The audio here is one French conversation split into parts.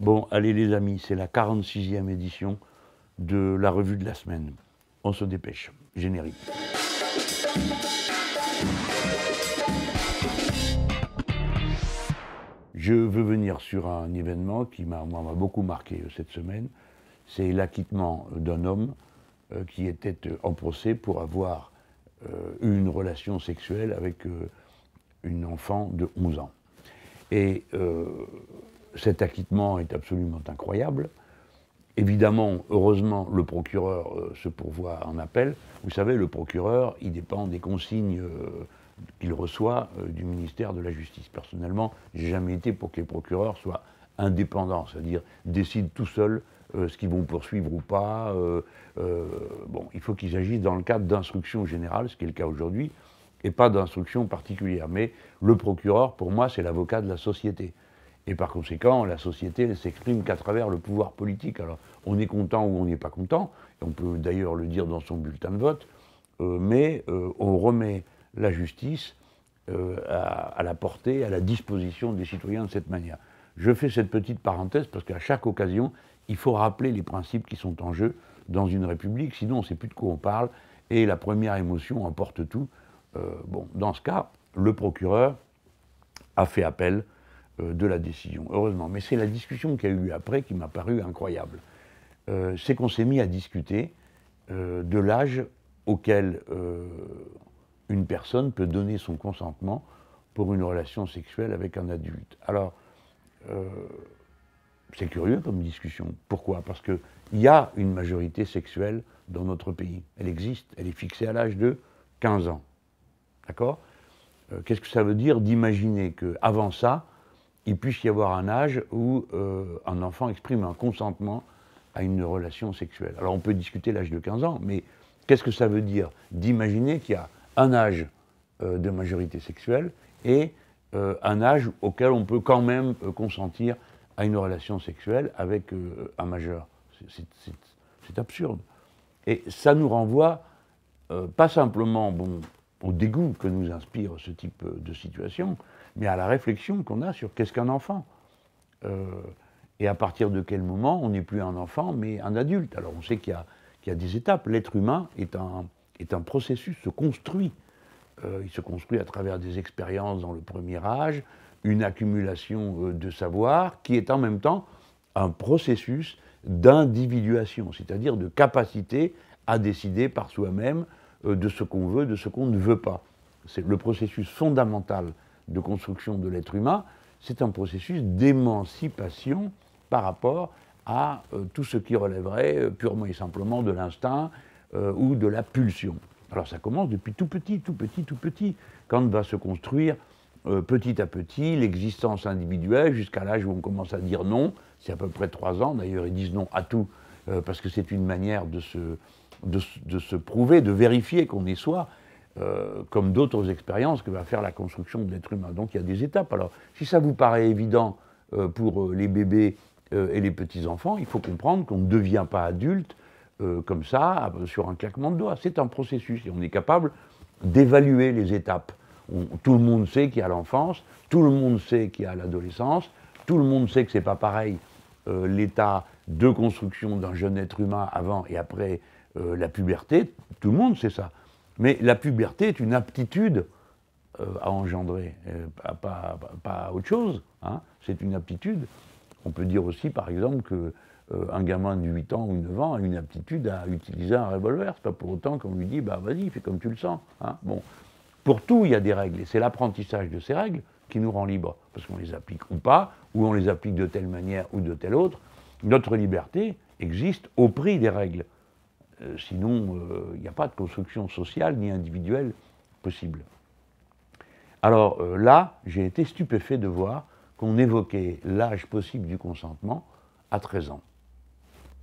Bon, allez les amis, c'est la 46e édition de la revue de la semaine. On se dépêche. Générique. Je veux venir sur un événement qui m'a beaucoup marqué euh, cette semaine. C'est l'acquittement euh, d'un homme euh, qui était en procès pour avoir eu une relation sexuelle avec une enfant de 11 ans. Et cet acquittement est absolument incroyable. Évidemment, heureusement, le procureur euh, se pourvoit en appel. Vous savez, le procureur, il dépend des consignes euh, qu'il reçoit euh, du ministère de la Justice. Personnellement, j'ai jamais été pour que les procureurs soient indépendants, c'est-à-dire décident tout seuls ce qu'ils vont poursuivre ou pas. bon, il faut qu'ils agissent dans le cadre d'instruction générale, ce qui est le cas aujourd'hui, et pas d'instruction particulière. Mais le procureur, pour moi, c'est l'avocat de la société. Et par conséquent, la société ne s'exprime qu'à travers le pouvoir politique. Alors, on est content ou on n'est pas content, et on peut d'ailleurs le dire dans son bulletin de vote, euh, mais euh, on remet la justice euh, à, à, la portée, à la disposition des citoyens de cette manière. Je fais cette petite parenthèse parce qu'à chaque occasion, il faut rappeler les principes qui sont en jeu dans une république, sinon on ne sait plus de quoi on parle, et la première émotion emporte tout. bon, dans ce cas, le procureur a fait appel euh, de la décision, heureusement. Mais c'est la discussion qui a eu lieu après qui m'a paru incroyable. Euh, c'est qu'on s'est mis à discuter euh, de l'âge auquel une personne peut donner son consentement pour une relation sexuelle avec un adulte. Alors, c'est curieux comme discussion. Pourquoi Parce qu'il y a une majorité sexuelle dans notre pays. Elle existe, elle est fixée à l'âge de 15 ans. D'accord Qu'est-ce que ça veut dire d'imaginer qu'avant ça, il puisse y avoir un âge où euh, un enfant exprime un consentement à une relation sexuelle. Alors on peut discuter l'âge de 15 ans, mais qu'est-ce que ça veut dire D'imaginer qu'il y a un âge euh, de majorité sexuelle et euh, un âge auquel on peut quand même consentir à une relation sexuelle avec un majeur. C'est absurde. Et ça nous renvoie pas simplement bon, au dégoût que nous inspire ce type de situation, mais à la réflexion qu'on a sur qu'est-ce qu'un enfant. Euh, et à partir de quel moment on n'est plus un enfant, mais un adulte. Alors on sait qu'il y, a des étapes. L'être humain est un, est un processus, se construit. Euh, il se construit à travers des expériences dans le premier âge, une accumulation euh, de savoir qui est en même temps un processus d'individuation, c'est-à-dire de capacité à décider par soi-même de ce qu'on veut, de ce qu'on ne veut pas. C'est le processus fondamental de construction de l'être humain, c'est un processus d'émancipation par rapport à euh, tout ce qui relèverait euh, purement et simplement de l'instinct euh, ou de la pulsion. Alors ça commence depuis tout petit, tout petit, tout petit, quand va se construire petit à petit l'existence individuelle jusqu'à l'âge où on commence à dire non, c'est à peu près trois ans, d'ailleurs ils disent non à tout, parce que c'est une manière de se, de se prouver, de vérifier qu'on est soi, euh, comme d'autres expériences que va faire la construction de l'être humain. Donc il y a des étapes. Alors, si ça vous paraît évident euh, pour euh, les bébés et les petits-enfants, il faut comprendre qu'on ne devient pas adulte comme ça, sur un claquement de doigts. C'est un processus et on est capable d'évaluer les étapes. tout le monde sait qu'il y a l'enfance, tout le monde sait qu'il y a l'adolescence, tout le monde sait que ce n'est pas pareil l'état de construction d'un jeune être humain avant et après la puberté. Tout le monde sait ça. Mais la puberté est une aptitude euh, à engendrer, euh, pas, à autre chose. Hein. C'est une aptitude. On peut dire aussi, par exemple, que euh, un gamin de 8 ans ou 9 ans a une aptitude à utiliser un revolver. n'est pas pour autant qu'on lui dit, bah vas-y, fais comme tu le sens. Hein. Bon. Pour tout, il y a des règles, et c'est l'apprentissage de ces règles qui nous rend libres, parce qu'on les applique ou pas, ou on les applique de telle manière ou de telle autre. Notre liberté existe au prix des règles. Euh, sinon, euh, il n'y a pas de construction sociale ni individuelle possible. Alors euh, là, j'ai été stupéfait de voir qu'on évoquait l'âge possible du consentement à 13 ans.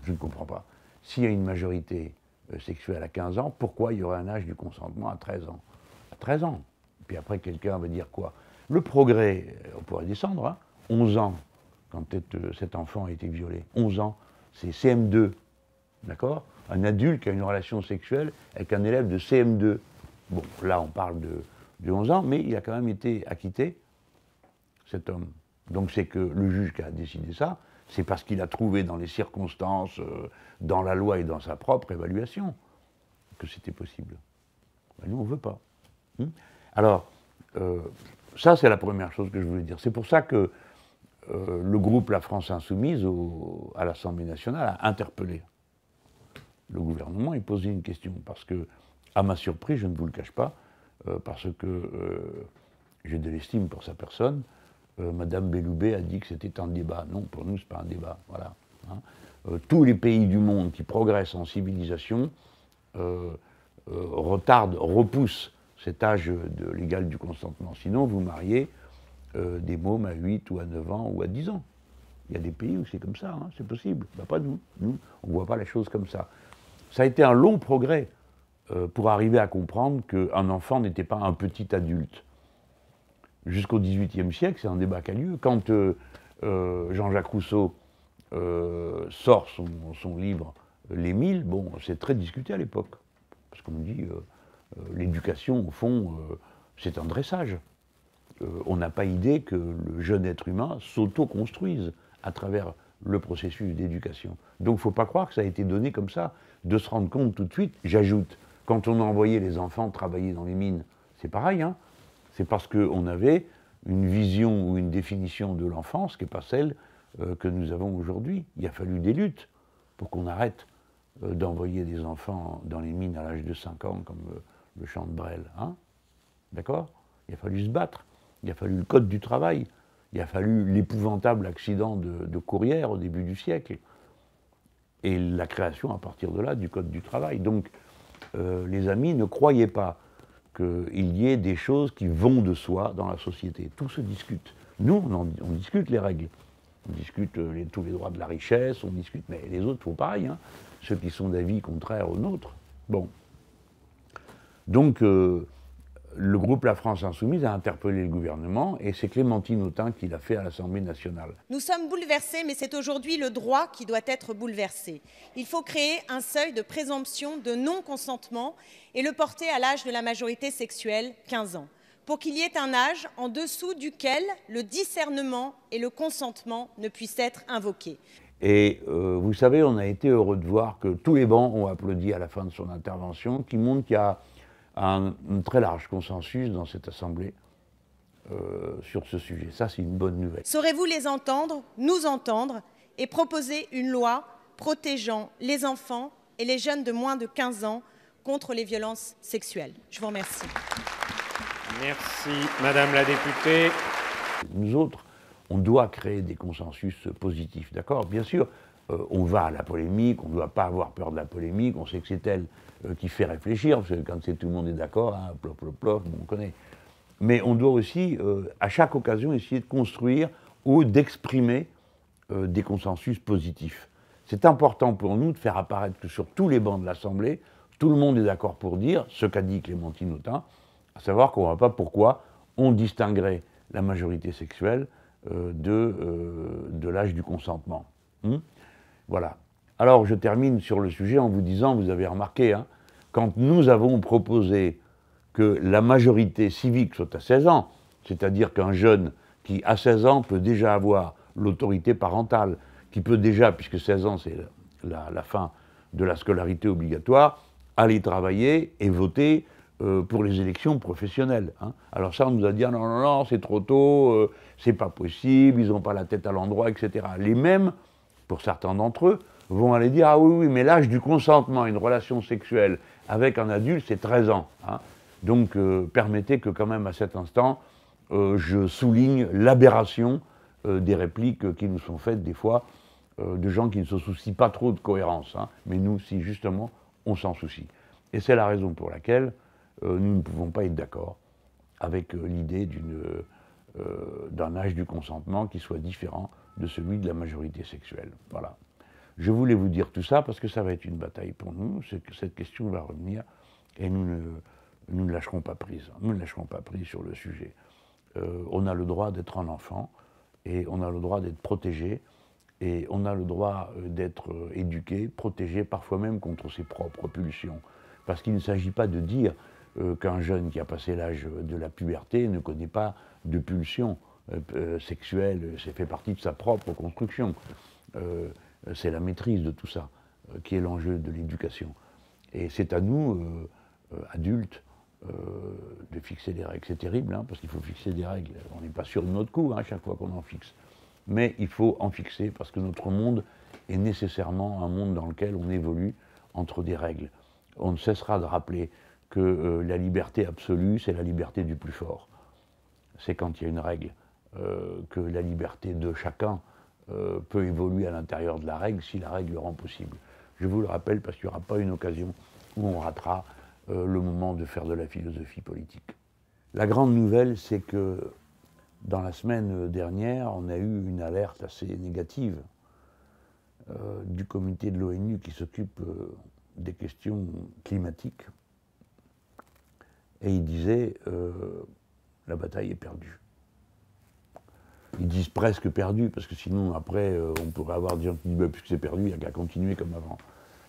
Je ne comprends pas. S'il y a une majorité sexuelle à 15 ans, pourquoi il y aurait un âge du consentement à 13 ans À 13 ans. Puis après, quelqu'un va dire quoi Le progrès, on pourrait descendre, hein 11 ans, quand cet enfant a été violé. 11 ans, c'est CM2, d'accord un adulte qui a une relation sexuelle avec un élève de CM2. Bon, là, on parle de, 11 ans, mais il a quand même été acquitté, cet homme. Donc c'est que le juge qui a décidé ça, c'est parce qu'il a trouvé dans les circonstances, euh, dans la loi et dans sa propre évaluation que c'était possible. Ben, nous, on ne veut pas. Hmm? Alors, euh, ça, c'est la première chose que je voulais dire. C'est pour ça que euh, le groupe La France Insoumise à l'Assemblée nationale a interpellé le gouvernement est posé une question. Parce que, à ma surprise, je ne vous le cache pas, euh, parce que euh, j'ai de l'estime pour sa personne, euh, Madame Belloubet a dit que c'était un débat. Non, pour nous, ce n'est pas un débat. Voilà. Hein. tous les pays du monde qui progressent en civilisation retardent, repoussent cet âge légal du consentement. Sinon, vous mariez des mômes à 8 ou à 9 ans ou à 10 ans. Il y a des pays où c'est comme ça, hein. c'est possible. Bah, pas nous. Nous, on ne voit pas la chose comme ça ça a été un long progrès euh, pour arriver à comprendre qu'un enfant n'était pas un petit adulte. Jusqu'au XVIIIe siècle, c'est un débat qui a lieu. Quand euh, euh, Jean-Jacques Rousseau sort son, livre L'Émile, bon, c'est très discuté à l'époque. Parce qu'on dit, l'éducation, au fond, c'est un dressage. on n'a pas idée que le jeune être humain s'auto-construise à travers le processus d'éducation. Donc il ne faut pas croire que ça a été donné comme ça, de se rendre compte tout de suite. J'ajoute, quand on a envoyé les enfants travailler dans les mines, c'est pareil, hein. c'est parce qu'on avait une vision ou une définition de l'enfance qui n'est pas celle euh, que nous avons aujourd'hui. Il a fallu des luttes pour qu'on arrête euh, d'envoyer des enfants dans les mines à l'âge de 5 ans, comme euh, le champ de Brel. Hein. D'accord Il a fallu se battre. Il a fallu le code du travail. Il a fallu l'épouvantable accident de, Courrières au début du siècle et la création à partir de là du Code du travail. Donc euh, les amis ne croyez pas qu'il y ait des choses qui vont de soi dans la société. Tout se discute. Nous, on, discute les règles. On discute euh, tous les droits de la richesse, on discute, mais les autres font pareil, hein. ceux qui sont d'avis contraires aux nôtres. Bon. Donc, euh, le groupe La France Insoumise a interpellé le gouvernement et c'est Clémentine Autain qui l'a fait à l'Assemblée nationale. Nous sommes bouleversés, mais c'est aujourd'hui le droit qui doit être bouleversé. Il faut créer un seuil de présomption de non-consentement et le porter à l'âge de la majorité sexuelle, 15 ans, pour qu'il y ait un âge en dessous duquel le discernement et le consentement ne puissent être invoqués. Et euh, vous savez, on a été heureux de voir que tous les bancs ont applaudi à la fin de son intervention, qui montre qu'il y a un, un très large consensus dans cette Assemblée euh, sur ce sujet. Ça, c'est une bonne nouvelle. Saurez-vous les entendre, nous entendre, et proposer une loi protégeant les enfants et les jeunes de moins de 15 ans contre les violences sexuelles Je vous remercie. Merci, Madame la députée. Nous autres, on doit créer des consensus positifs, d'accord Bien sûr, euh, on va à la polémique, on ne doit pas avoir peur de la polémique, on sait que c'est elle euh, qui fait réfléchir, parce que quand c'est tout le monde est d'accord, plop, plop, plop, on connaît. Mais on doit aussi, euh, à chaque occasion, essayer de construire ou d'exprimer des consensus positifs. C'est important pour nous de faire apparaître que sur tous les bancs de l'Assemblée, tout le monde est d'accord pour dire ce qu'a dit Clémentine Autain, à savoir qu'on ne voit pas pourquoi on distinguerait la majorité sexuelle de, l'âge du consentement. Hmm voilà. Alors je termine sur le sujet en vous disant, vous avez remarqué, hein, quand nous avons proposé que la majorité civique soit à 16 ans, c'est-à-dire qu'un jeune qui à 16 ans peut déjà avoir l'autorité parentale, qui peut déjà, puisque 16 ans c'est la, fin de la scolarité obligatoire, aller travailler et voter euh, pour les élections professionnelles. Hein. Alors ça, on nous a dit ah non, non, non, c'est trop tôt, euh, c'est pas possible, ils n'ont pas la tête à l'endroit, etc. Les mêmes pour certains d'entre eux, vont aller dire Ah oui, oui, mais l'âge du consentement une relation sexuelle avec un adulte, c'est 13 ans. Hein. Donc euh, permettez que, quand même, à cet instant, euh, je souligne l'aberration euh, des répliques qui nous sont faites des fois de gens qui ne se soucient pas trop de cohérence. Hein. Mais nous, si justement, on s'en soucie. Et c'est la raison pour laquelle nous ne pouvons pas être d'accord avec l'idée d'un âge du consentement qui soit différent de celui de la majorité sexuelle. Voilà. Je voulais vous dire tout ça parce que ça va être une bataille pour nous. Cette question va revenir et nous ne, nous lâcherons pas prise. Nous ne lâcherons pas prise sur le sujet. Euh, on a le droit d'être un enfant et on a le droit d'être protégé et on a le droit euh, d'être euh, éduqué, protégé, parfois même contre ses propres pulsions. Parce qu'il ne s'agit pas de dire qu'un jeune qui a passé l'âge de la puberté ne connaît pas de pulsions. Euh, euh, sexuelle, c'est fait partie de sa propre construction. Euh, c'est la maîtrise de tout ça qui est l'enjeu de l'éducation. Et c'est à nous, adultes, de fixer des règles. C'est terrible, hein, parce qu'il faut fixer des règles. On n'est pas sûr de notre coup à hein, chaque fois qu'on en fixe. Mais il faut en fixer parce que notre monde est nécessairement un monde dans lequel on évolue entre des règles. On ne cessera de rappeler que la liberté absolue, c'est la liberté du plus fort. C'est quand il y a une règle. Euh, que la liberté de chacun euh, peut évoluer à l'intérieur de la règle si la règle le rend possible. Je vous le rappelle parce qu'il n'y aura pas une occasion où on ratera euh, le moment de faire de la philosophie politique. La grande nouvelle, c'est que dans la semaine dernière, on a eu une alerte assez négative du comité de l'ONU qui s'occupe des questions climatiques. Et il disait, la bataille est perdue ils disent presque perdu, parce que sinon, après, euh, on pourrait avoir des gens qui disent, bah, puisque c'est perdu, il n'y a qu'à continuer comme avant.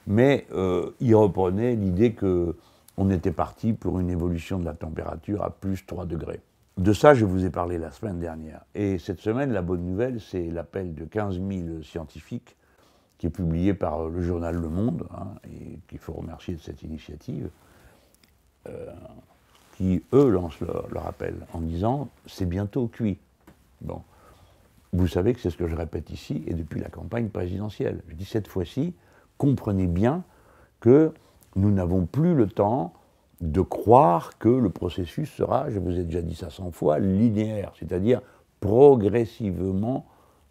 Mais euh, ils reprenaient l'idée qu'on était parti pour une évolution de la température à plus 3 degrés. De ça, je vous ai parlé la semaine dernière. Et cette semaine, la bonne nouvelle, c'est l'appel de 15 000 scientifiques qui est publié par euh, le journal Le Monde, hein, et qu'il faut remercier de cette initiative, qui, eux, lancent leur, leur appel en disant c'est bientôt cuit. Bon. Vous savez que c'est ce que je répète ici et depuis la campagne présidentielle. Je dis cette fois-ci, comprenez bien que nous n'avons plus le temps de croire que le processus sera, je vous ai déjà dit ça 100 fois, linéaire, c'est-à-dire progressivement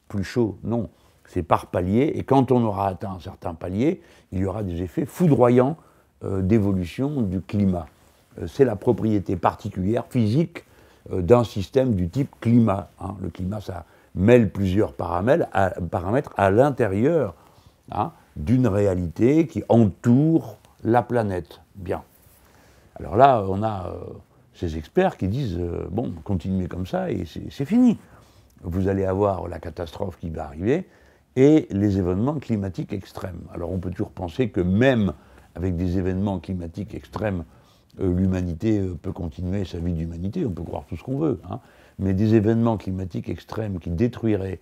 plus chaud. Non, c'est par palier, et quand on aura atteint un certain palier, il y aura des effets foudroyants euh, d'évolution du climat. Euh, c'est la propriété particulière, physique, euh, d'un système du type climat. Hein. Le climat, ça, mêle plusieurs paramètres à, l'intérieur hein, d'une réalité qui entoure la planète. Bien. Alors là, on a euh, ces experts qui disent euh, bon, continuez comme ça et c'est fini. Vous allez avoir la catastrophe qui va arriver et les événements climatiques extrêmes. Alors on peut toujours penser que même avec des événements climatiques extrêmes, euh, l'humanité peut continuer sa vie d'humanité, on peut croire tout ce qu'on veut. Hein mais des événements climatiques extrêmes qui détruiraient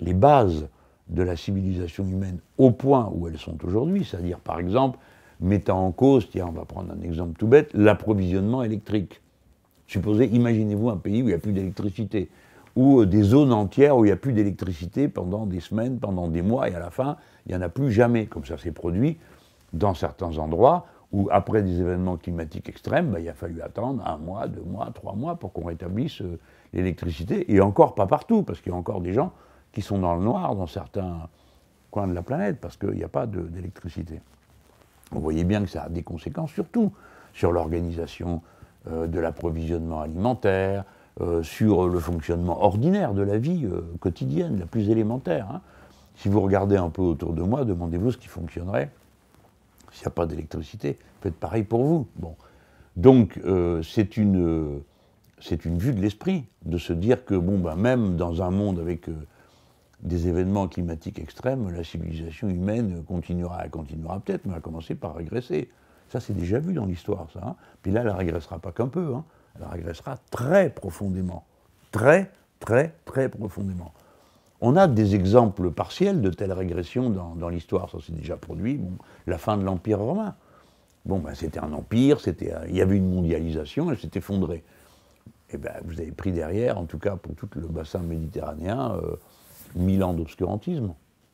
les bases de la civilisation humaine au point où elles sont aujourd'hui, c'est-à-dire par exemple mettant en cause, tiens on va prendre un exemple tout bête, l'approvisionnement électrique. Supposez, imaginez-vous un pays où il n'y a plus d'électricité, ou euh, des zones entières où il n'y a plus d'électricité pendant des semaines, pendant des mois, et à la fin, il n'y en a plus jamais, comme ça s'est produit dans certains endroits où, après des événements climatiques extrêmes, ben, il a fallu attendre un mois, deux mois, trois mois pour qu'on rétablisse euh, l'électricité, et encore pas partout, parce qu'il y a encore des gens qui sont dans le noir dans certains coins de la planète, parce qu'il n'y a pas d'électricité. Vous voyez bien que ça a des conséquences, surtout sur l'organisation euh, de l'approvisionnement alimentaire, euh, sur le fonctionnement ordinaire de la vie euh, quotidienne, la plus élémentaire. Hein. Si vous regardez un peu autour de moi, demandez-vous ce qui fonctionnerait. S'il n'y a pas d'électricité, faites pareil pour vous. Bon. Donc, c'est une c'est une vue de l'esprit, de se dire que, bon, ben, même dans un monde avec euh, des événements climatiques extrêmes, la civilisation humaine continuera, continuera peut-être, mais elle commencer par régresser. Ça, c'est déjà vu dans l'histoire, ça. Hein. Puis là, elle ne régressera pas qu'un peu, hein. elle régressera très profondément. Très, très, très profondément. On a des exemples partiels de telles régressions dans, l'histoire, ça s'est déjà produit. Bon, la fin de l'Empire romain. Bon, ben, c'était un empire, il y avait une mondialisation, elle s'est effondrée eh ben, vous avez pris derrière, en tout cas pour tout le bassin méditerranéen, euh, mille ans d'obscurantisme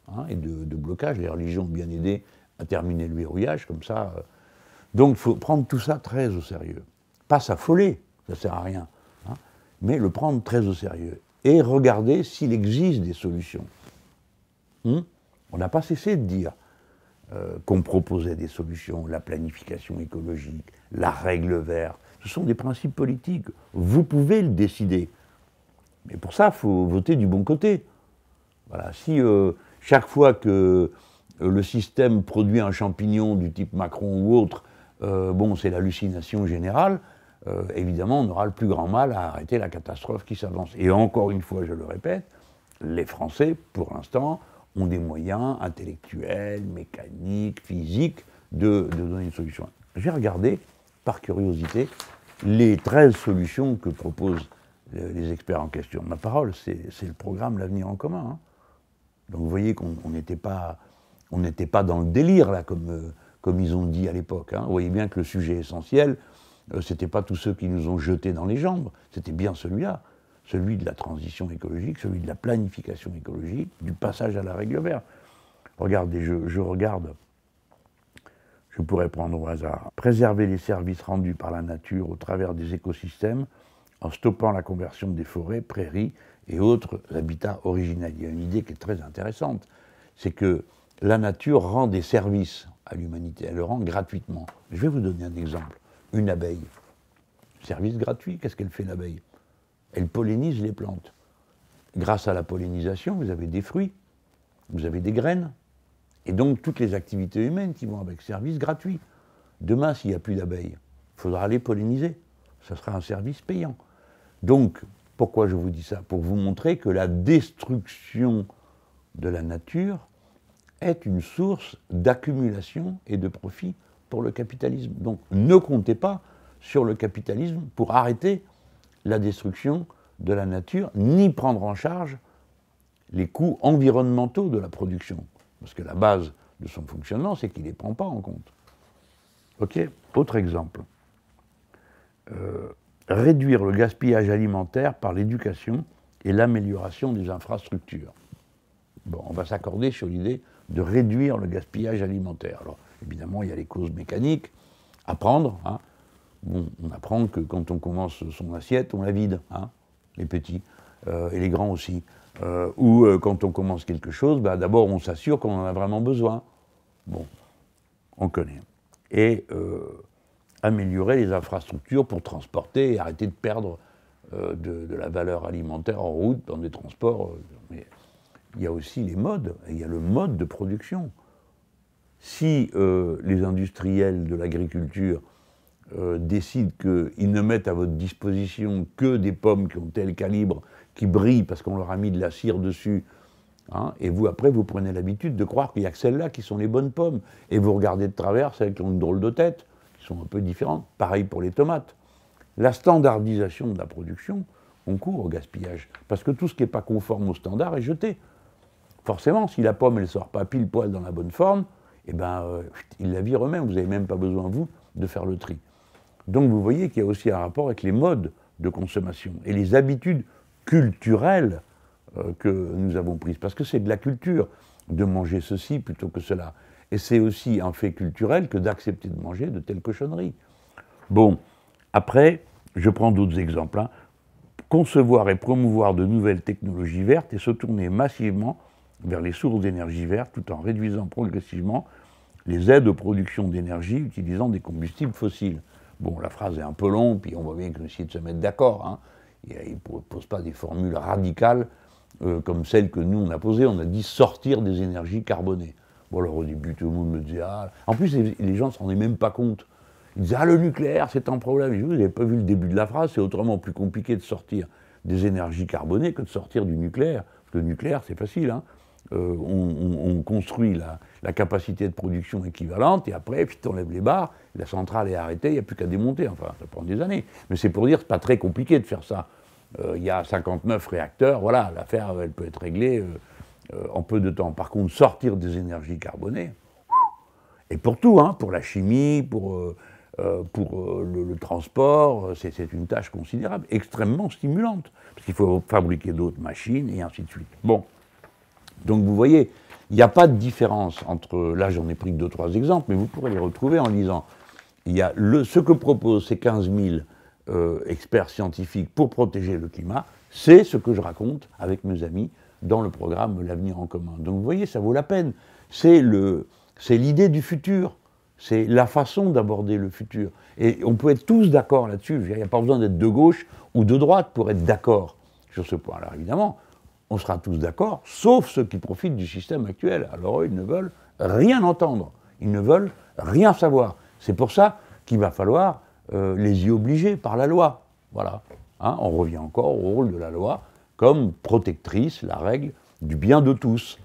hein, et de, blocage. Les religions ont bien aidé à terminer le verrouillage, comme ça. Euh. Donc il faut prendre tout ça très au sérieux. Pas s'affoler, ça ne sert à rien, hein, mais le prendre très au sérieux et regarder s'il existe des solutions. Hmm? on n'a pas cessé de dire euh, qu'on proposait des solutions, la planification écologique, la règle verte, ce sont des principes politiques. Vous pouvez le décider. Mais pour ça, il faut voter du bon côté. Voilà. Si euh, chaque fois que euh, le système produit un champignon du type Macron ou autre, euh, bon, c'est l'hallucination générale, évidemment, on aura le plus grand mal à arrêter la catastrophe qui s'avance. Et encore une fois, je le répète, les Français, pour l'instant, ont des moyens intellectuels, mécaniques, physiques de, de donner une solution. J'ai regardé par curiosité, les 13 solutions que proposent les experts en question. Ma parole, c'est le programme L'avenir en commun. Hein. Donc vous voyez qu'on n'était pas, on pas dans le délire, là, comme, euh, comme ils ont dit à l'époque. Hein. Vous voyez bien que le sujet essentiel, euh, c'était pas tous ceux qui nous ont jetés dans les jambes, c'était bien celui-là, celui de la transition écologique, celui de la planification écologique, du passage à la règle verte. Regardez, je regarde je pourrais prendre au hasard. Préserver les services rendus par la nature au travers des écosystèmes en stoppant la conversion des forêts, prairies et autres habitats originels. Il y a une idée qui est très intéressante, c'est que la nature rend des services à l'humanité, elle le rend gratuitement. Je vais vous donner un exemple. Une abeille. Service gratuit, qu'est-ce qu'elle fait l'abeille Elle pollinise les plantes. Grâce à la pollinisation, vous avez des fruits, vous avez des graines, et donc toutes les activités humaines qui vont avec service gratuit. Demain, s'il n'y a plus d'abeilles, il faudra les polliniser. Ça sera un service payant. Donc, pourquoi je vous dis ça Pour vous montrer que la destruction de la nature est une source d'accumulation et de profit pour le capitalisme. Donc ne comptez pas sur le capitalisme pour arrêter la destruction de la nature, ni prendre en charge les coûts environnementaux de la production. Parce que la base de son fonctionnement, c'est qu'il ne les prend pas en compte. OK Autre exemple. Euh, réduire le gaspillage alimentaire par l'éducation et l'amélioration des infrastructures. Bon, on va s'accorder sur l'idée de réduire le gaspillage alimentaire. Alors, évidemment, il y a les causes mécaniques. Apprendre, hein. bon, on apprend que quand on commence son assiette, on la vide, hein, les petits, euh, et les grands aussi. Euh, ou euh, quand on commence quelque chose, bah, d'abord on s'assure qu'on en a vraiment besoin. Bon, on connaît. Et euh, améliorer les infrastructures pour transporter et arrêter de perdre de, de, la valeur alimentaire en route, dans des transports. mais il y a aussi les modes, il y a le mode de production. Si les industriels de l'agriculture décident qu'ils ne mettent à votre disposition que des pommes qui ont tel calibre, qui brillent parce qu'on leur a mis de la cire dessus. Hein, et vous, après, vous prenez l'habitude de croire qu'il n'y a que celles-là qui sont les bonnes pommes. Et vous regardez de travers celles qui ont une drôle de tête, qui sont un peu différentes. Pareil pour les tomates. La standardisation de la production, on court au gaspillage. Parce que tout ce qui n'est pas conforme au standard est jeté. Forcément, si la pomme, elle ne sort pas pile poil dans la bonne forme, eh ben, il euh, ils la virent eux-mêmes. Vous n'avez même pas besoin, vous, de faire le tri. Donc vous voyez qu'il y a aussi un rapport avec les modes de consommation et les habitudes culturelle euh, que nous avons prise. Parce que c'est de la culture de manger ceci plutôt que cela. Et c'est aussi un fait culturel que d'accepter de manger de telles cochonneries. Bon, après, je prends d'autres exemples. Hein. Concevoir et promouvoir de nouvelles technologies vertes et se tourner massivement vers les sources d'énergie verte tout en réduisant progressivement les aides aux productions d'énergie utilisant des combustibles fossiles. Bon, la phrase est un peu longue, puis on voit bien que essayer de se mettre d'accord. Hein. Il ne pose pas des formules radicales euh, comme celles que nous on a posées. On a dit sortir des énergies carbonées. Bon, alors au début, tout le monde me disait Ah. En plus, les, gens ne s'en rendaient même pas compte. Ils disaient Ah, le nucléaire, c'est un problème. Je vous n'avez pas vu le début de la phrase, c'est autrement plus compliqué de sortir des énergies carbonées que de sortir du nucléaire. Parce que le nucléaire, c'est facile. Hein. Euh, on, construit la, capacité de production équivalente, et après, puis on lève les barres, la centrale est arrêtée, il n'y a plus qu'à démonter, enfin, ça prend des années. Mais c'est pour dire que ce pas très compliqué de faire ça. Euh, il y a 59 réacteurs, voilà, l'affaire, elle peut être réglée euh, en peu de temps. Par contre, sortir des énergies carbonées, et pour tout, hein, pour la chimie, pour, le, le, transport, c'est une tâche considérable, extrêmement stimulante, parce qu'il faut fabriquer d'autres machines, et ainsi de suite. Bon. Donc vous voyez, il n'y a pas de différence entre, là j'en ai pris deux, trois exemples, mais vous pourrez les retrouver en lisant. Il y a le, ce que proposent ces 15 000 euh, experts scientifiques pour protéger le climat, c'est ce que je raconte avec mes amis dans le programme L'avenir en commun. Donc vous voyez, ça vaut la peine. C'est l'idée du futur. C'est la façon d'aborder le futur. Et on peut être tous d'accord là-dessus. Il n'y a pas besoin d'être de gauche ou de droite pour être d'accord sur ce point. là évidemment, on sera tous d'accord, sauf ceux qui profitent du système actuel. Alors eux, ils ne veulent rien entendre, ils ne veulent rien savoir. C'est pour ça qu'il va falloir euh, les y obliger par la loi. Voilà. Hein, on revient encore au rôle de la loi comme protectrice, la règle du bien de tous.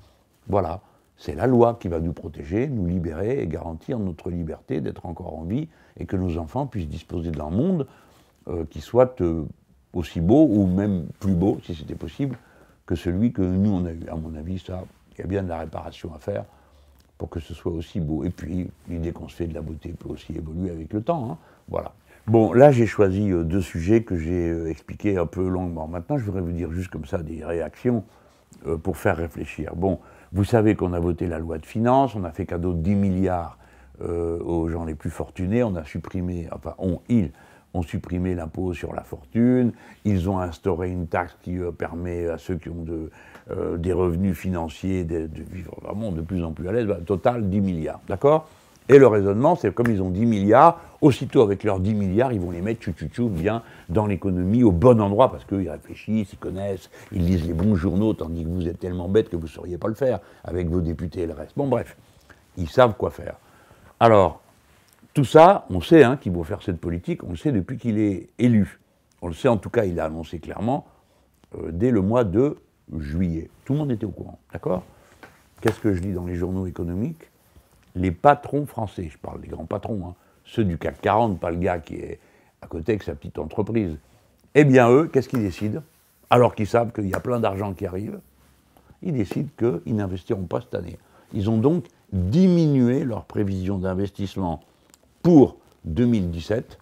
Voilà. C'est la loi qui va nous protéger, nous libérer et garantir notre liberté d'être encore en vie et que nos enfants puissent disposer d'un monde euh, qui soit euh, aussi beau ou même plus beau, si c'était possible, que celui que nous on a eu. À mon avis, ça, il y a bien de la réparation à faire pour que ce soit aussi beau. Et puis, l'idée qu'on se fait de la beauté peut aussi évoluer avec le temps. Hein. Voilà. Bon, là, j'ai choisi euh, deux sujets que j'ai euh, expliqués un peu longuement. Maintenant, je voudrais vous dire juste comme ça des réactions euh, pour faire réfléchir. Bon, vous savez qu'on a voté la loi de finances, on a fait cadeau de 10 milliards aux gens les plus fortunés, on a supprimé, enfin, on, ils ont supprimé l'impôt sur la fortune, ils ont instauré une taxe qui euh, permet à ceux qui ont de, euh, des revenus financiers de, vivre vraiment de plus en plus à l'aise, bah, total 10 milliards, d'accord Et le raisonnement, c'est comme ils ont 10 milliards, aussitôt avec leurs 10 milliards, ils vont les mettre tchou bien dans l'économie, au bon endroit, parce qu'ils réfléchissent, ils connaissent, ils lisent les bons journaux, tandis que vous êtes tellement bête que vous ne sauriez pas le faire, avec vos députés et le reste. Bon bref, ils savent quoi faire. Alors, tout ça, on sait hein, qu'il doit faire cette politique, on le sait depuis qu'il est élu. On le sait en tout cas, il a annoncé clairement euh, dès le mois de juillet. Tout le monde était au courant, d'accord Qu'est-ce que je lis dans les journaux économiques Les patrons français, je parle des grands patrons, hein, ceux du CAC 40, pas le gars qui est à côté avec sa petite entreprise. Eh bien eux, qu'est-ce qu'ils décident Alors qu'ils savent qu'il y a plein d'argent qui arrive, ils décident qu'ils n'investiront pas cette année. Ils ont donc diminué leurs prévisions d'investissement pour 2017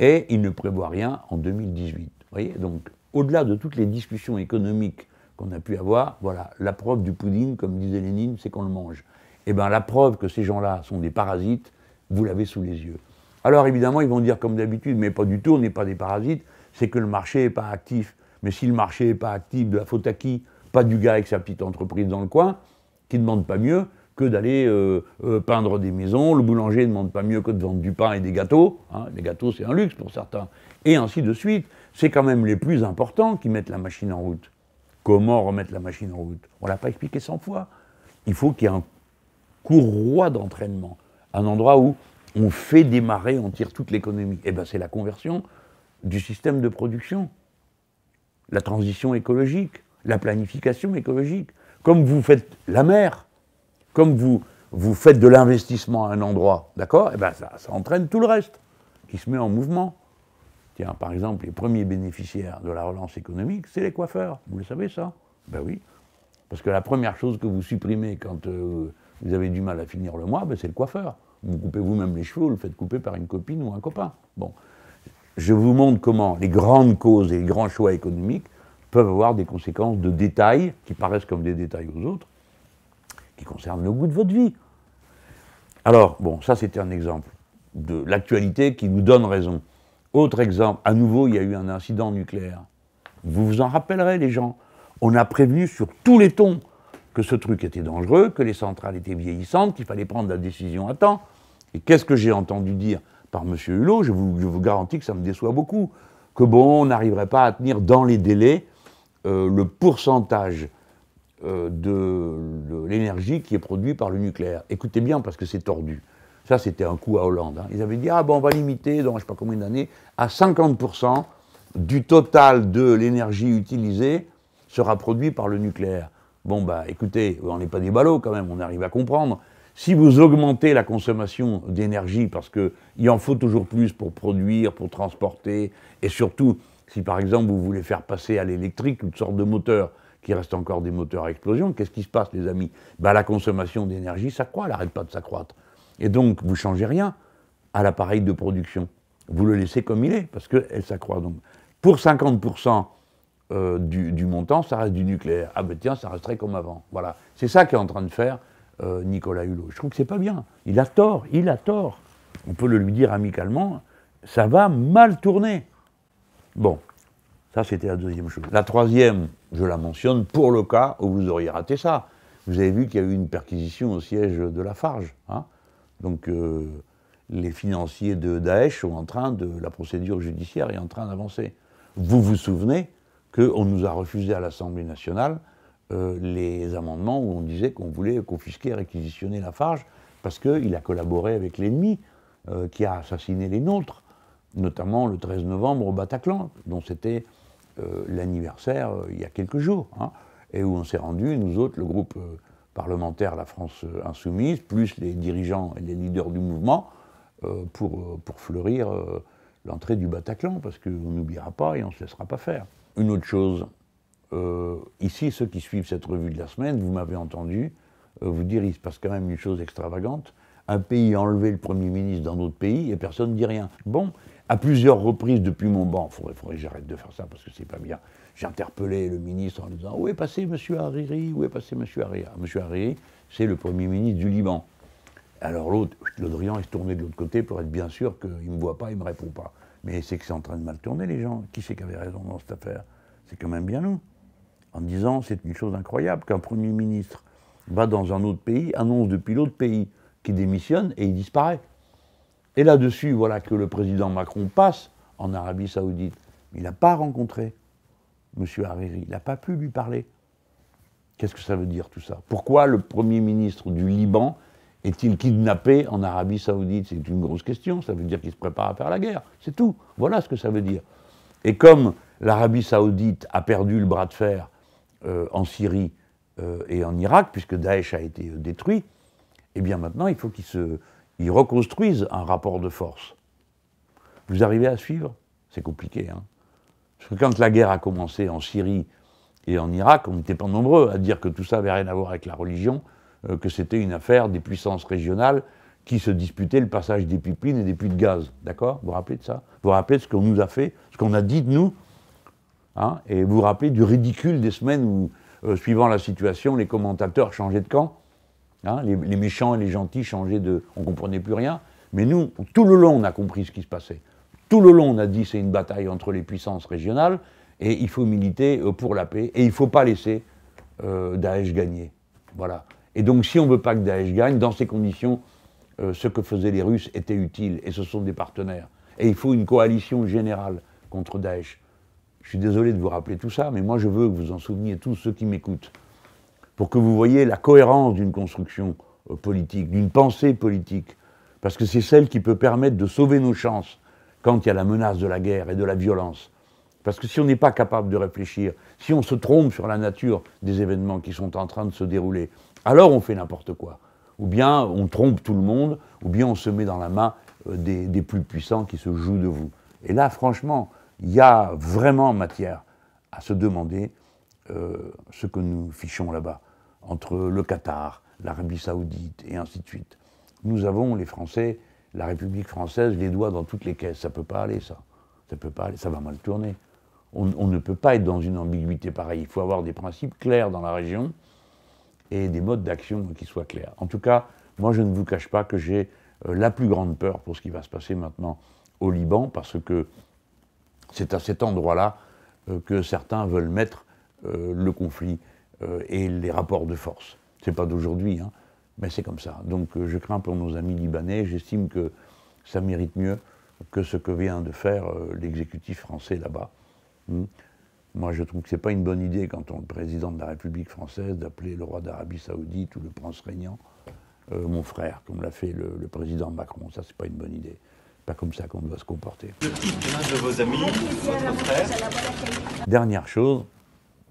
et il ne prévoit rien en 2018. Voyez Donc, au-delà de toutes les discussions économiques qu'on a pu avoir, voilà, la preuve du pudding, comme disait Lénine, c'est qu'on le mange. Eh bien, la preuve que ces gens-là sont des parasites, vous l'avez sous les yeux. Alors, évidemment, ils vont dire comme d'habitude, mais pas du tout, on n'est pas des parasites, c'est que le marché n'est pas actif. Mais si le marché n'est pas actif, de la faute à qui Pas du gars avec sa petite entreprise dans le coin, qui ne demande pas mieux, que d'aller euh, euh, peindre des maisons. Le boulanger ne demande pas mieux que de vendre du pain et des gâteaux. Hein. Les gâteaux, c'est un luxe pour certains. Et ainsi de suite. C'est quand même les plus importants qui mettent la machine en route. Comment remettre la machine en route On ne l'a pas expliqué 100 fois. Il faut qu'il y ait un courroie d'entraînement, un endroit où on fait démarrer, on tire toute l'économie. Eh bien, c'est la conversion du système de production, la transition écologique, la planification écologique. Comme vous faites la mer, comme vous, vous faites de l'investissement à un endroit, d'accord Eh bien, ça, entraîne tout le reste qui se met en mouvement. Tiens, par exemple, les premiers bénéficiaires de la relance économique, c'est les coiffeurs. Vous le savez ça Ben oui. Parce que la première chose que vous supprimez quand euh, vous avez du mal à finir le mois, ben, c'est le coiffeur. Vous coupez vous-même les cheveux vous le faites couper par une copine ou un copain. Bon. Je vous montre comment les grandes causes et les grands choix économiques peuvent avoir des conséquences de détails qui paraissent comme des détails aux autres, qui concerne le goût de votre vie. Alors, bon, ça c'était un exemple de l'actualité qui nous donne raison. Autre exemple, à nouveau, il y a eu un incident nucléaire. Vous vous en rappellerez, les gens. On a prévenu sur tous les tons que ce truc était dangereux, que les centrales étaient vieillissantes, qu'il fallait prendre la décision à temps. Et qu'est-ce que j'ai entendu dire par M. Hulot je vous, garantis que ça me déçoit beaucoup. Que bon, on n'arriverait pas à tenir dans les délais euh, le pourcentage euh, de, l'énergie qui est produite par le nucléaire. Écoutez bien parce que c'est tordu. Ça, c'était un coup à Hollande. Hein. Ils avaient dit, ah ben on va limiter, dans je ne sais pas combien d'années, à 50% du total de l'énergie utilisée sera produite par le nucléaire. Bon, bah écoutez, on n'est pas des ballots quand même, on arrive à comprendre. Si vous augmentez la consommation d'énergie, parce qu'il en faut toujours plus pour produire, pour transporter, et surtout, si par exemple vous voulez faire passer à l'électrique toutes sorte de moteur qu'il reste encore des moteurs à explosion, qu'est-ce qui se passe, les amis ben, La consommation d'énergie s'accroît, elle n'arrête pas de s'accroître. Et donc, vous ne changez rien à l'appareil de production. Vous le laissez comme il est, parce qu'elle s'accroît. Donc, pour 50% euh, du, montant, ça reste du nucléaire. Ah ben tiens, ça resterait comme avant. Voilà. C'est ça qu'est en train de faire euh, Nicolas Hulot. Je trouve que c'est pas bien. Il a tort, il a tort. On peut le lui dire amicalement, ça va mal tourner. Bon, ça c'était la deuxième chose. La troisième, je la mentionne pour le cas où vous auriez raté ça. Vous avez vu qu'il y a eu une perquisition au siège de la Hein Donc euh, les financiers de Daesh sont en train de. La procédure judiciaire est en train d'avancer. Vous vous souvenez qu'on nous a refusé à l'Assemblée nationale euh, les amendements où on disait qu'on voulait confisquer, réquisitionner la Farge parce qu'il a collaboré avec l'ennemi euh, qui a assassiné les nôtres, notamment le 13 novembre au Bataclan, dont c'était euh, l'anniversaire euh, il y a quelques jours, hein, et où on s'est rendu, nous autres, le groupe euh, parlementaire La France Insoumise, plus les dirigeants et les leaders du mouvement, pour, fleurir l'entrée du Bataclan, parce qu'on n'oubliera pas et on ne se laissera pas faire. Une autre chose, ici, ceux qui suivent cette revue de la semaine, vous m'avez entendu vous dire, il se passe quand même une chose extravagante, un pays a enlevé le Premier ministre dans autre pays et personne ne dit rien. Bon, à plusieurs reprises depuis mon banc, il faudrait, que j'arrête de faire ça parce que c'est pas bien. J'ai interpellé le ministre en lui disant Où est passé M. Hariri Où est passé M. Hariri M. Hariri, c'est le Premier ministre du Liban. Alors l'autre, Le Drian, il se de l'autre côté pour être bien sûr qu'il ne me voit pas, il ne me répond pas. Mais c'est que c'est en train de mal tourner les gens. Qui c'est qui avait raison dans cette affaire C'est quand même bien nous. En disant, c'est une chose incroyable qu'un Premier ministre va dans un autre pays, annonce depuis l'autre pays qui démissionne et il disparaît. Et là-dessus, voilà que le président Macron passe en Arabie Saoudite. Il n'a pas rencontré M. Hariri, il n'a pas pu lui parler. Qu'est-ce que ça veut dire tout ça Pourquoi le Premier ministre du Liban est-il kidnappé en Arabie Saoudite C'est une grosse question, ça veut dire qu'il se prépare à faire la guerre, c'est tout. Voilà ce que ça veut dire. Et comme l'Arabie Saoudite a perdu le bras de fer euh, en Syrie euh, et en Irak, puisque Daesh a été euh, détruit, eh bien maintenant, il faut qu'ils se, reconstruisent un rapport de force. Vous arrivez à suivre C'est compliqué. Hein Parce que quand la guerre a commencé en Syrie et en Irak, on n'était pas nombreux à dire que tout ça n'avait rien à voir avec la religion, euh, que c'était une affaire des puissances régionales qui se disputaient le passage des pipelines et des puits de gaz. D'accord Vous vous rappelez de ça Vous vous rappelez de ce qu'on nous a fait, ce qu'on a dit de nous hein? Et vous vous rappelez du ridicule des semaines où, euh, suivant la situation, les commentateurs changeaient de camp Hein, les, méchants et les gentils changeaient de. On ne comprenait plus rien. Mais nous, tout le long, on a compris ce qui se passait. Tout le long, on a dit c'est une bataille entre les puissances régionales et il faut militer euh, pour la paix et il ne faut pas laisser Daech Daesh gagner. Voilà. Et donc, si on ne veut pas que Daesh gagne, dans ces conditions, euh, ce que faisaient les Russes était utile et ce sont des partenaires. Et il faut une coalition générale contre Daesh. Je suis désolé de vous rappeler tout ça, mais moi je veux que vous en souveniez tous ceux qui m'écoutent pour que vous voyiez la cohérence d'une construction euh, politique, d'une pensée politique, parce que c'est celle qui peut permettre de sauver nos chances quand il y a la menace de la guerre et de la violence. Parce que si on n'est pas capable de réfléchir, si on se trompe sur la nature des événements qui sont en train de se dérouler, alors on fait n'importe quoi. Ou bien on trompe tout le monde, ou bien on se met dans la main euh, des plus puissants qui se jouent de vous. Et là, franchement, il y a vraiment matière à se demander euh, ce que nous fichons là-bas, entre le Qatar, l'Arabie saoudite et ainsi de suite. Nous avons, les Français, la République française, les doigts dans toutes les caisses. Ça ne peut pas aller, ça. Ça peut pas aller, ça va mal tourner. On, ne peut pas être dans une ambiguïté pareille. Il faut avoir des principes clairs dans la région et des modes d'action qui soient clairs. En tout cas, moi, je ne vous cache pas que j'ai euh, la plus grande peur pour ce qui va se passer maintenant au Liban, parce que c'est à cet endroit-là euh, que certains veulent mettre euh, le conflit euh, et les rapports de force. C'est pas d'aujourd'hui, hein, mais c'est comme ça. Donc euh, je crains pour nos amis libanais, j'estime que ça mérite mieux que ce que vient de faire l'exécutif français là-bas. Hmm. Moi, je trouve que ce n'est pas une bonne idée quand on est président de la République française d'appeler le roi d'Arabie saoudite ou le prince régnant mon frère, comme l'a fait le, président Macron. Ça, c'est pas une bonne idée. Pas comme ça qu'on doit se comporter. vos amis, votre frère. Dernière chose,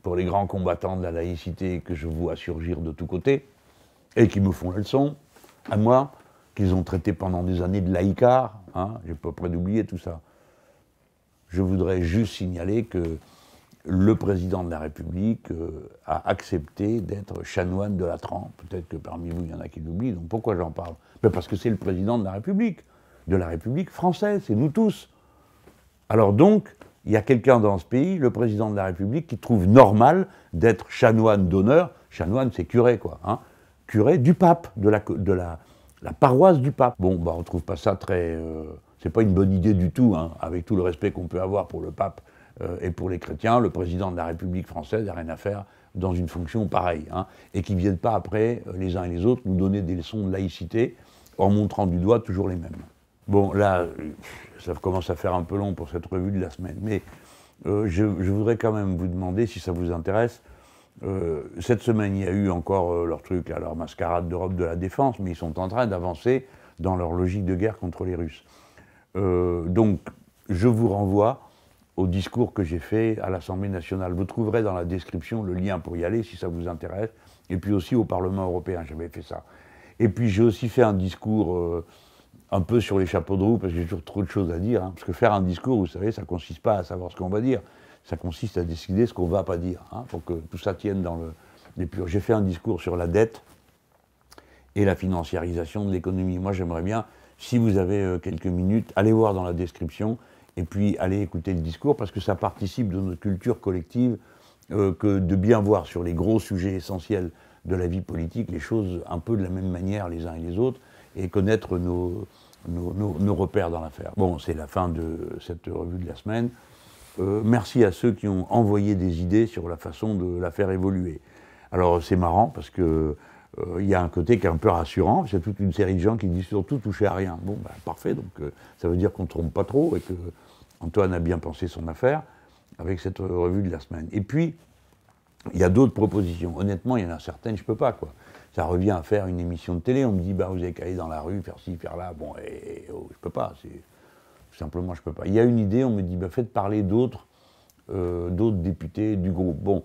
pour les grands combattants de la laïcité que je vois surgir de tous côtés, et qui me font la leçon, à moi, qu'ils ont traité pendant des années de laïcard, hein, j'ai pas près d'oublier tout ça. Je voudrais juste signaler que le président de la République euh, a accepté d'être chanoine de la Trempe. Peut-être que parmi vous, il y en a qui l'oublient, donc pourquoi j'en parle Mais ben Parce que c'est le président de la République, de la République française, c'est nous tous. Alors donc, il y a quelqu'un dans ce pays, le président de la République, qui trouve normal d'être chanoine d'honneur, chanoine c'est curé quoi, hein. curé du pape, de la, de la, paroisse du pape. Bon, bah, on ne trouve pas ça très... Euh, c'est pas une bonne idée du tout, hein. avec tout le respect qu'on peut avoir pour le pape euh, et pour les chrétiens, le président de la République française n'a rien à faire dans une fonction pareille, hein, et qui ne viennent pas après, euh, les uns et les autres, nous donner des leçons de laïcité en montrant du doigt toujours les mêmes. Bon, là, ça commence à faire un peu long pour cette revue de la semaine, mais euh, je, voudrais quand même vous demander, si ça vous intéresse, euh, cette semaine, il y a eu encore euh, leur truc, leur mascarade d'Europe de la défense, mais ils sont en train d'avancer dans leur logique de guerre contre les Russes. donc, je vous renvoie au discours que j'ai fait à l'Assemblée nationale. Vous trouverez dans la description le lien pour y aller, si ça vous intéresse, et puis aussi au Parlement européen, j'avais fait ça. Et puis, j'ai aussi fait un discours un peu sur les chapeaux de roue, parce que j'ai toujours trop de choses à dire. Hein. Parce que faire un discours, vous savez, ça ne consiste pas à savoir ce qu'on va dire, ça consiste à décider ce qu'on va pas dire, hein, pour que tout ça tienne dans le... les purs. J'ai fait un discours sur la dette et la financiarisation de l'économie. Moi, j'aimerais bien, si vous avez euh, quelques minutes, allez voir dans la description et puis allez écouter le discours, parce que ça participe de notre culture collective euh, que de bien voir sur les gros sujets essentiels de la vie politique les choses un peu de la même manière les uns et les autres et connaître nos, repères dans l'affaire. Bon, c'est la fin de cette revue de la semaine. Euh, merci à ceux qui ont envoyé des idées sur la façon de la faire évoluer. Alors c'est marrant parce que euh, il y a un côté qui est un peu rassurant, c'est toute une série de gens qui disent surtout toucher à rien. Bon, ben parfait, donc euh, ça veut dire qu'on ne trompe pas trop et que Antoine a bien pensé son affaire avec cette revue de la semaine. Et puis, il y a d'autres propositions. Honnêtement, il y en a certaines, je ne peux pas, quoi ça revient à faire une émission de télé. On me dit, bah, vous avez qu'à dans la rue, faire ci, faire là. Bon, et, ne oh, je peux pas. Tout simplement, je ne peux pas. Il y a une idée, on me dit, bah, faites parler d'autres euh, d'autres députés du groupe. Bon,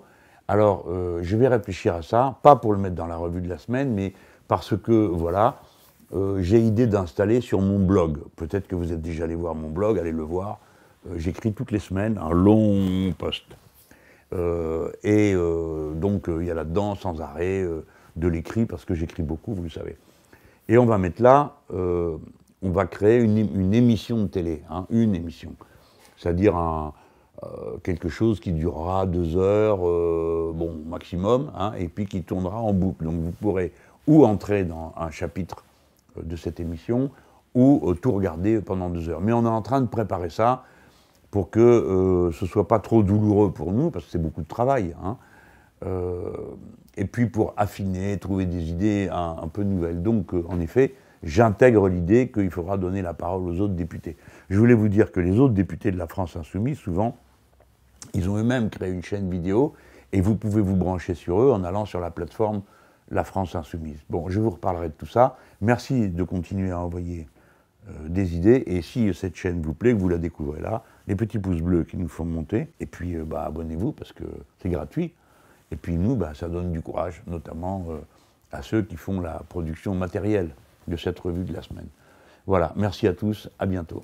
alors, euh, je vais réfléchir à ça, pas pour le mettre dans la revue de la semaine, mais parce que, voilà, euh, j'ai idée d'installer sur mon blog. Peut-être que vous êtes déjà allé voir mon blog, allez le voir. J'écris toutes les semaines un long post. et donc, il y a là-dedans, sans arrêt, de l'écrit, parce que j'écris beaucoup, vous le savez. Et on va mettre là, euh, on va créer une, émission de télé, hein, une émission. C'est-à-dire euh, quelque chose qui durera deux heures, euh, bon, maximum, hein, et puis qui tournera en boucle. Donc vous pourrez ou entrer dans un chapitre de cette émission, ou tout regarder pendant deux heures. Mais on est en train de préparer ça pour que ce ne soit pas trop douloureux pour nous, parce que c'est beaucoup de travail. Hein. Euh, et puis pour affiner, trouver des idées un, peu nouvelles. Donc, euh, en effet, j'intègre l'idée qu'il faudra donner la parole aux autres députés. Je voulais vous dire que les autres députés de la France insoumise, souvent, ils ont eux-mêmes créé une chaîne vidéo et vous pouvez vous brancher sur eux en allant sur la plateforme La France Insoumise. Bon, je vous reparlerai de tout ça. Merci de continuer à envoyer euh, des idées et si cette chaîne vous plaît, que vous la découvrez là, les petits pouces bleus qui nous font monter et puis bah, abonnez-vous parce que c'est gratuit. Et puis nous, bah, ça donne du courage, notamment euh, à ceux qui font la production matérielle de cette revue de la semaine. Voilà, merci à tous, à bientôt.